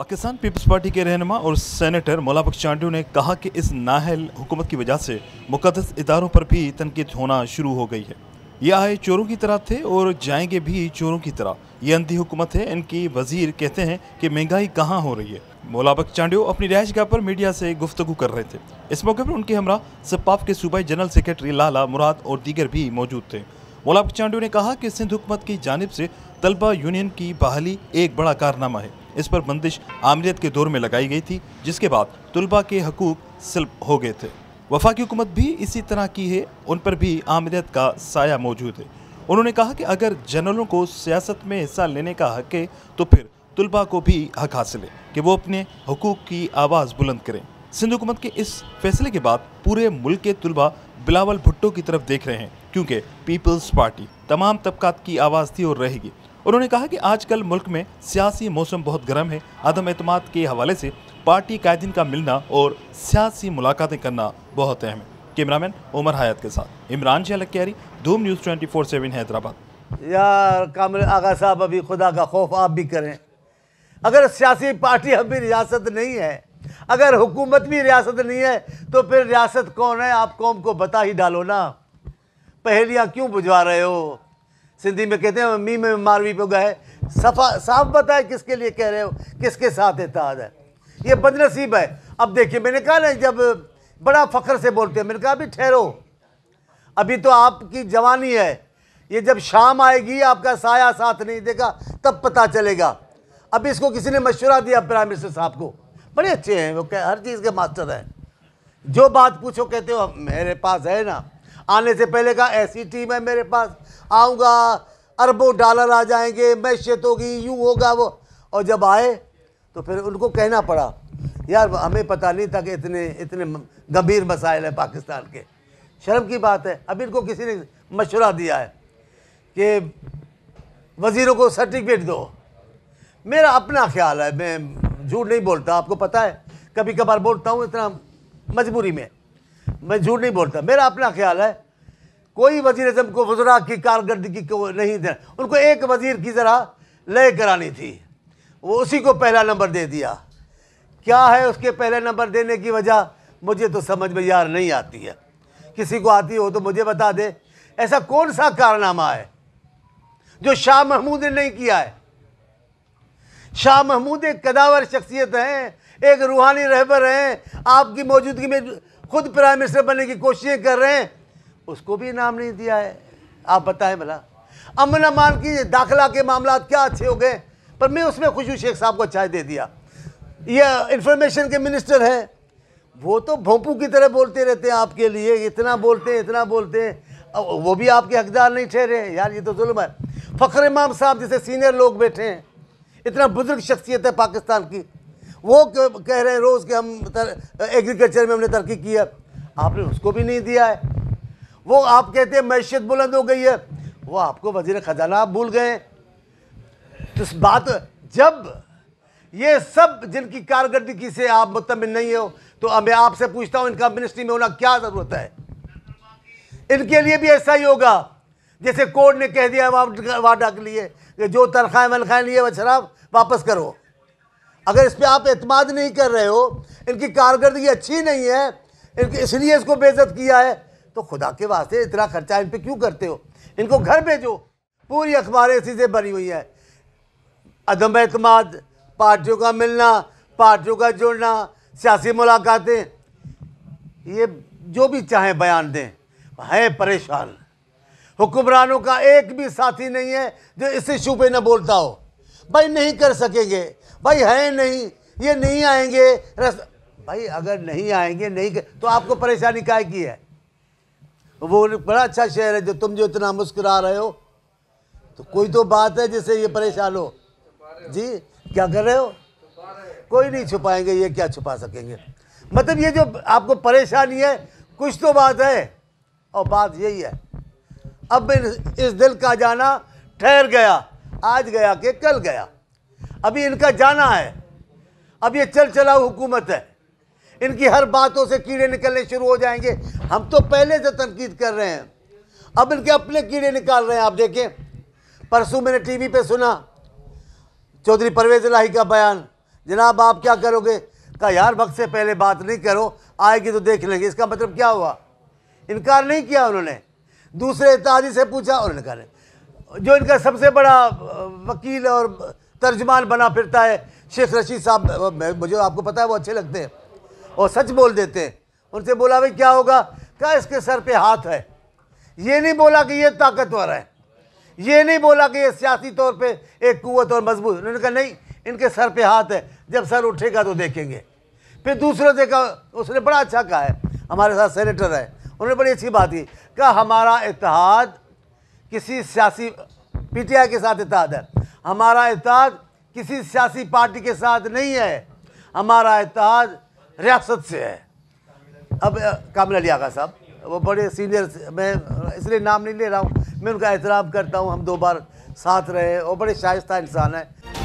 Pakistan peoples party के रहनमा और senator मोलापक चांडू ने कहा कि इस नाहल हुकूमत की वजह से मुकदस इदारों पर भी तनकीद होना शुरू हो गई है ये आए चोरों की तरह थे और जाएंगे भी चोरों की तरह ये अंधी हुकूमत है इनकी वजीर कहते हैं कि महंगाई कहाँ हो रही है मोलापक चांडियो अपनी रहायशगाह पर मीडिया से गुफ्तु कर रहे थे इस मौके पर उनके हमरा सपाफ के सूबाई जनरल सेक्रेटरी लाला मुराद और दीगर भी मौजूद थे मोलापक चांडियो ने कहा कि सिंध हुकूमत की जानब से तलबा यूनियन की बहाली एक बड़ा कारनामा है इस पर बंदिश आमरीत के दौर में लगाई गई थी जिसके बाद तलबा के हकूक सिल्प हो गए थे वफा की हुकूमत भी इसी तरह की है उन पर भी आमरीत का साया मौजूद है उन्होंने कहा कि अगर जनरलों को सियासत में हिस्सा लेने का हक है तो फिर तलबा को भी हक हासिल है कि वो अपने हकूक़ की आवाज़ बुलंद करें सिंध हुकूमत के इस फैसले के बाद पूरे मुल्क के तलबा बिलावल भुट्टो की तरफ देख रहे हैं क्योंकि पीपल्स पार्टी तमाम तबकात की आवाज़ थी और रहेगी उन्होंने कहा कि आजकल मुल्क में सियासी मौसम बहुत गर्म है अदम अतमाद के हवाले से पार्टी कायदीन का मिलना और सियासी मुलाकातें करना बहुत अहम है कैमरामैन उमर हयात के साथ इमरान शाह लक्यारी धूम news twenty four seven Hyderabad यार काम आगा साहब अभी खुदा का खौफ आप भी करें अगर सियासी पार्टी अभी रियासत नहीं है अगर हुकूमत भी रियासत नहीं है तो फिर रियासत कौन है आप कौम को बता ही डालो ना पहेलियाँ क्यों बुझवा रहे हो सिंधी में कहते हैं मी में मारवी पे गए सफा साफ बताए किसके लिए कह रहे हो किसके साथ एतहाद है ये बदनसीब है अब देखिए मैंने कहा ना जब बड़ा फ़ख्र से बोलते हैं मैंने कहा अभी ठहरो अभी तो आपकी जवानी है ये जब शाम आएगी आपका साया साथ नहीं देगा तब पता चलेगा अब इसको किसी ने मशवरा दिया प्राइम मिनिस्टर साहब को बड़े अच्छे हैं वो हर चीज़ के मास्टर हैं जो बात पूछो कहते हो मेरे पास है ना आने से पहले कहा ऐसी टीम है मेरे पास आऊँगा अरबों डॉलर आ जाएंगे मैशियत होगी यूँ होगा वो और जब आए तो फिर उनको कहना पड़ा यार हमें पता नहीं था कि इतने इतने गंभीर मसाइल हैं पाकिस्तान के शर्म की बात है अभी इनको किसी ने मशवरा दिया है कि वज़ीरों को सर्टिफिकेट दो मेरा अपना ख्याल है मैं झूठ नहीं बोलता आपको पता है कभी कभार बोलता हूँ इतना मजबूरी में मैं झूठ नहीं बोलता मेरा अपना ख्याल है कोई वजीर अजम को वजरा की कारकर्दगी को नहीं देना उनको एक वजीर की ज़रा लय करानी थी वो उसी को पहला नंबर दे दिया क्या है उसके पहले नंबर देने की वजह मुझे तो समझ में यार नहीं आती है किसी को आती हो तो मुझे बता दे ऐसा कौन सा कारनामा है जो शाह महमूद ने नहीं किया है शाह महमूद एक कदावर शख्सियत हैं एक रूहानी रहबर हैं आपकी मौजूदगी में खुद प्राइम मिनिस्टर बनने की कोशिशें कर रहे हैं उसको भी इनाम नहीं दिया है आप बताएं भला अमन अमान की दाखिला के मामला क्या अच्छे हो गए पर मैं उसमें खुशबू शेख साहब को चाय दे दिया यह इंफॉर्मेशन के मिनिस्टर हैं वो तो भोंपू की तरह बोलते रहते हैं आपके लिए इतना बोलते हैं इतना बोलते हैं वो भी आपके हकदार नहीं ठहरे यार ये तो जुल्म है फ़ख्र इमाम साहब जैसे सीनियर लोग बैठे हैं इतना बुजुर्ग शख्सियत है पाकिस्तान की वो कह रहे हैं रोज़ कि हम एग्रीकल्चर में हमने तरक्की की है आपने उसको भी नहीं दिया है वो आप कहते हैं मैशियत बुलंद हो गई है वो आपको वजीर ख़जाना आप भूल गए तो इस बात जब ये सब जिनकी कारकर्दगी से आप मुतमिन नहीं हो तो अब मैं आपसे पूछता हूँ इनका मिनिस्ट्री में होना क्या ज़रूरत है इनके लिए भी ऐसा ही होगा जैसे कोर्ट ने कह दिया वाडा के लिए जो तनख्वाहें वनख्वाहें लिए वह शराब वापस करो अगर इस पर आप एतमाद नहीं कर रहे हो इनकी कारकर्दगी अच्छी नहीं है इनकी इसलिए इसको बेजत किया है तो खुदा के वास्ते इतना खर्चा इन पर क्यों करते हो इनको घर भेजो पूरी अखबारें इसी से भरी हुई हैं अदम अतमाद पार्टियों का मिलना पार्टियों का जुड़ना सियासी मुलाकातें ये जो भी चाहें बयान दें हैं परेशान हुक्मरानों का एक भी साथी नहीं है जो इस इशू पर न बोलता हो भाई नहीं कर सकेंगे भाई है नहीं ये नहीं आएंगे रस भाई अगर नहीं आएंगे नहीं कर... तो आपको परेशानी काय की है वो बड़ा अच्छा शहर है जो तुम जो इतना मुस्कुरा रहे हो तो कोई तो बात है जिससे ये परेशान हो जी क्या कर रहे हो कोई नहीं छुपाएंगे ये क्या छुपा सकेंगे मतलब ये जो आपको परेशानी है कुछ तो बात है और बात यही है अब इस दिल का जाना ठहर गया आज गया के कल गया अभी इनका जाना है अब ये चल चला हुकूमत है इनकी हर बातों से कीड़े निकलने शुरू हो जाएंगे हम तो पहले से तनकीद कर रहे हैं अब इनके अपने कीड़े निकाल रहे हैं आप देखें परसों मैंने वी पर सुना चौधरी परवेज लाही का बयान जनाब आप क्या करोगे कहा यार वक्त से पहले बात नहीं करो आएगी तो देख लेंगे इसका मतलब क्या हुआ इनकार नहीं किया उन्होंने दूसरे इत्यादि से पूछा उन्होंने कहा जो इनका सबसे बड़ा वकील और तर्जमान बना फिरता है शेख रशीद साहब मुझे आपको पता है वो अच्छे लगते हैं और सच बोल देते हैं उनसे बोला भाई क्या होगा क्या इसके सर पे हाथ है ये नहीं बोला कि ये ताकतवर है ये नहीं बोला कि ये सियासी तौर पे एक कुत और मजबूत उन्होंने कहा नहीं इनके सर पे हाथ है जब सर उठेगा तो देखेंगे फिर दूसरों देखा उसने बड़ा अच्छा कहा है हमारे साथ सेनेटर है उन्होंने बड़ी अच्छी बात की क्या हमारा इतिहाद किसी सियासी पीटीआई के साथ इतिहाद है हमारा इतिहाद किसी सियासी पार्टी के साथ नहीं है हमारा इतिहाद रियासत से है अब कामिल अली आगा साहब वो बड़े सीनियर मैं इसलिए नाम नहीं ले रहा हूँ मैं उनका एहतराम करता हूँ हम दो बार साथ रहे और बड़े शाइस्ता इंसान हैं